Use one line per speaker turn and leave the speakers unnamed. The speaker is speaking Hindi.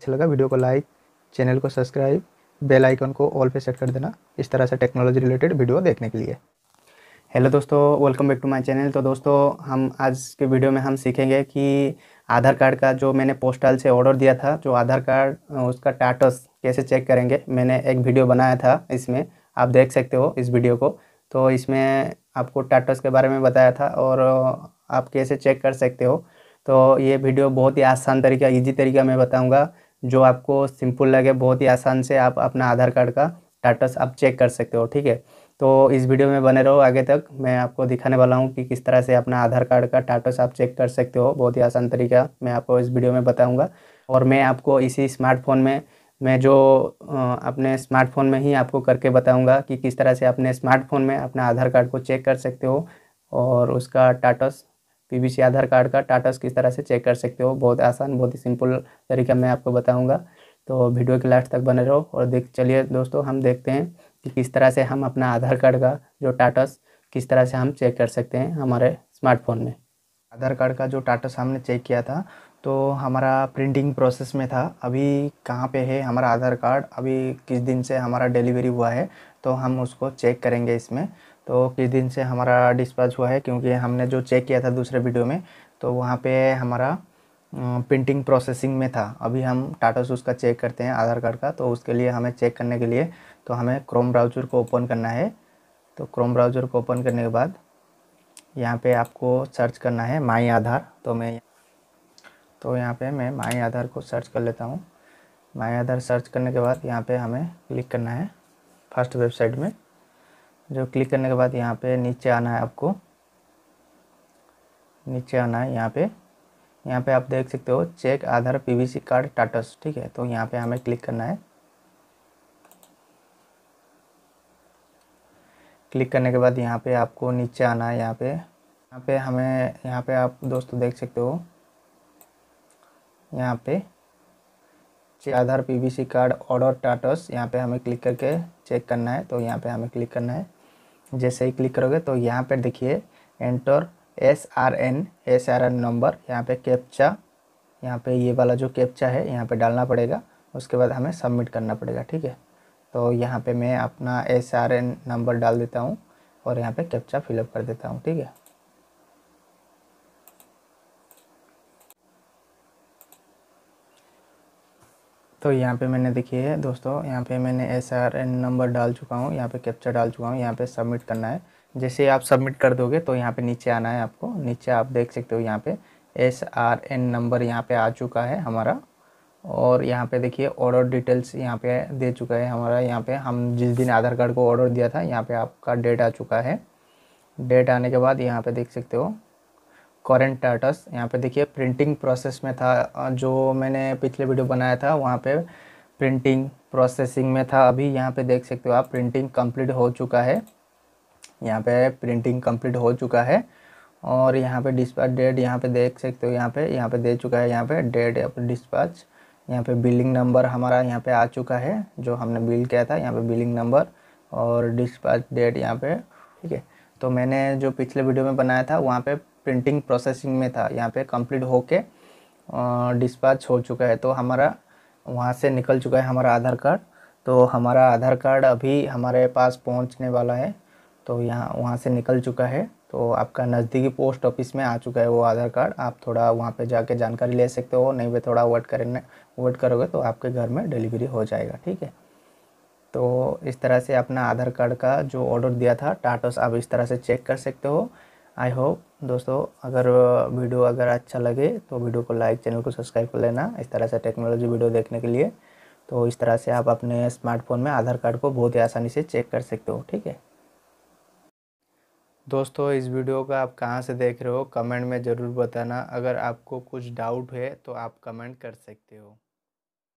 अच्छा लगा वीडियो को लाइक चैनल को सब्सक्राइब बेल आइकन को ऑल पे सेट कर देना इस तरह से टेक्नोलॉजी रिलेटेड वीडियो देखने के लिए हेलो दोस्तों welcome back to my channel तो दोस्तों हम आज के वीडियो में हम सीखेंगे कि आधार कार्ड का जो मैंने पोस्टल से ऑर्डर दिया था जो आधार कार्ड उसका टाटस कैसे चेक करेंगे मैंने एक वीडियो बनाया था इसमें आप देख सकते हो इस वीडियो को तो इसमें आपको टाटस के बारे में बताया था और आप कैसे चेक कर सकते हो तो ये वीडियो बहुत ही आसान तरीका इजी तरीका मैं बताऊंगा जो आपको सिंपल लगे बहुत ही आसान से आप अपना आधार कार्ड का स्टाटस आप चेक कर सकते हो ठीक है तो इस वीडियो में बने रहो आगे तक मैं आपको दिखाने वाला हूँ कि किस तरह से अपना आधार कार्ड का स्टाटस आप चेक कर सकते हो बहुत ही आसान तरीका मैं आपको इस वीडियो में बताऊँगा और मैं आपको इसी स्मार्टफोन में मैं जो अपने स्मार्टफोन में ही आपको करके बताऊँगा कि किस तरह से अपने स्मार्टफोन में अपना आधार कार्ड को चेक कर सकते हो और उसका टाटस सी आधार कार्ड का टाटस किस तरह से चेक कर सकते हो बहुत आसान बहुत ही सिंपल तरीका मैं आपको बताऊँगा तो वीडियो के लास्ट तक बने रहो और देख चलिए दोस्तों हम देखते हैं कि किस तरह से हम अपना आधार कार्ड का जो टाटस किस तरह से हम चेक कर सकते हैं हमारे स्मार्टफोन में आधार कार्ड का जो टाटस हमने चेक किया था तो हमारा प्रिंटिंग प्रोसेस में था अभी कहाँ पे है हमारा आधार कार्ड अभी किस दिन से हमारा डिलीवरी हुआ है तो हम उसको चेक करेंगे इसमें तो किस दिन से हमारा डिस्पैच हुआ है क्योंकि हमने जो चेक किया था दूसरे वीडियो में तो वहाँ पे हमारा प्रिंटिंग प्रोसेसिंग में था अभी हम टाटा सूज का चेक करते हैं आधार कार्ड का तो उसके लिए हमें चेक करने के लिए तो हमें क्रोम ब्राउजर को ओपन करना है तो क्रोम ब्राउजर को ओपन करने के बाद यहाँ पे आपको सर्च करना है माई आधार तो मैं तो यहाँ पे मैं माई आधार को सर्च कर लेता हूँ माई आधार सर्च करने के बाद यहाँ पे हमें क्लिक करना है फर्स्ट वेबसाइट में जो क्लिक करने के बाद यहाँ पे नीचे आना है आपको नीचे आना है यहाँ पे यहाँ पे आप देख सकते हो check Aadhaar PVC card status ठीक है तो यहाँ पे हमें क्लिक करना है क्लिक करने के बाद यहाँ पे आपको नीचे आना है यहाँ पे यहाँ पे हमें यहाँ पे आप दोस्तों देख सकते हो यहाँ पे check Aadhaar PVC card order status यहाँ पे हमें क्लिक करके चेक करना है तो यहाँ पे हमें क्लिक करना है जैसे ही क्लिक करोगे तो यहाँ पर देखिए enter S R N S R N number यहाँ पे कैप्चा यहाँ पे ये वाला जो कैप्चा है यहाँ पे डालना पड़ेगा उसके बाद हमें सबमिट करना पड़ेगा ठीक है तो यहाँ पे मैं अपना एस आर एन नंबर डाल देता हूँ और यहाँ पे कैप्चा फिलअप कर देता हूँ ठीक है तो यहाँ पे मैंने देखिए दोस्तों यहाँ पे मैंने एस आर एन नंबर डाल चुका हूँ यहाँ पे कैप्चर डाल चुका हूँ यहाँ पे सबमिट करना है जैसे आप सबमिट कर दोगे तो यहाँ पे नीचे आना है आपको नीचे आप देख सकते हो यहाँ पे एस आर एन नंबर यहाँ पे आ चुका है हमारा और यहाँ पे देखिए ऑर्डर डिटेल्स यहाँ पे दे चुका है हमारा यहाँ पे हम जिस दिन आधार कार्ड को ऑर्डर दिया था यहाँ पे आपका डेट आ चुका है डेट आने के बाद यहाँ पे देख सकते हो करेंट टाटस यहाँ पे देखिए प्रिंटिंग प्रोसेस में था जो मैंने पिछले वीडियो बनाया था वहाँ पे प्रिंटिंग प्रोसेसिंग में था अभी यहाँ पे देख सकते हो आप प्रिंटिंग कंप्लीट हो चुका है यहाँ पे प्रिंटिंग कंप्लीट हो चुका है और यहाँ पे डिस्पैच डेट यहाँ पे देख सकते हो यहाँ पे यहाँ पे दे चुका है यहाँ पे डेट डिस्पैच यहाँ पे बिलिंग नंबर हमारा यहाँ पे आ चुका है जो हमने बिल किया था यहाँ पे बिलिंग नंबर और डिस्पैच डेट यहाँ पे ठीक है तो मैंने जो पिछले वीडियो में बनाया था वहाँ पे प्रिंटिंग प्रोसेसिंग में था यहाँ पे कंप्लीट होके डिस्पैच हो चुका है तो हमारा वहाँ से निकल चुका है हमारा आधार कार्ड तो हमारा आधार कार्ड अभी हमारे पास पहुँचने वाला है तो यहाँ वहाँ से निकल चुका है तो आपका नज़दीकी पोस्ट ऑफिस में आ चुका है वो आधार कार्ड आप थोड़ा वहाँ पे जाके जानकारी ले सकते हो नहीं भी थोड़ा वेट करने वेट करोगे तो आपके घर में डिलीवरी हो जाएगा ठीक है तो इस तरह से अपना आधार कार्ड का जो ऑर्डर दिया था टाटोस आप इस तरह से चेक कर सकते हो आई होप दोस्तों अगर वीडियो अगर अच्छा लगे तो वीडियो को लाइक चैनल को सब्सक्राइब कर लेना इस तरह से टेक्नोलॉजी वीडियो देखने के लिए तो इस तरह से आप अपने स्मार्टफोन में आधार कार्ड को बहुत ही आसानी से चेक कर सकते हो ठीक है दोस्तों इस वीडियो का आप कहाँ से देख रहे हो कमेंट में ज़रूर बताना अगर आपको कुछ डाउट है तो आप कमेंट कर सकते हो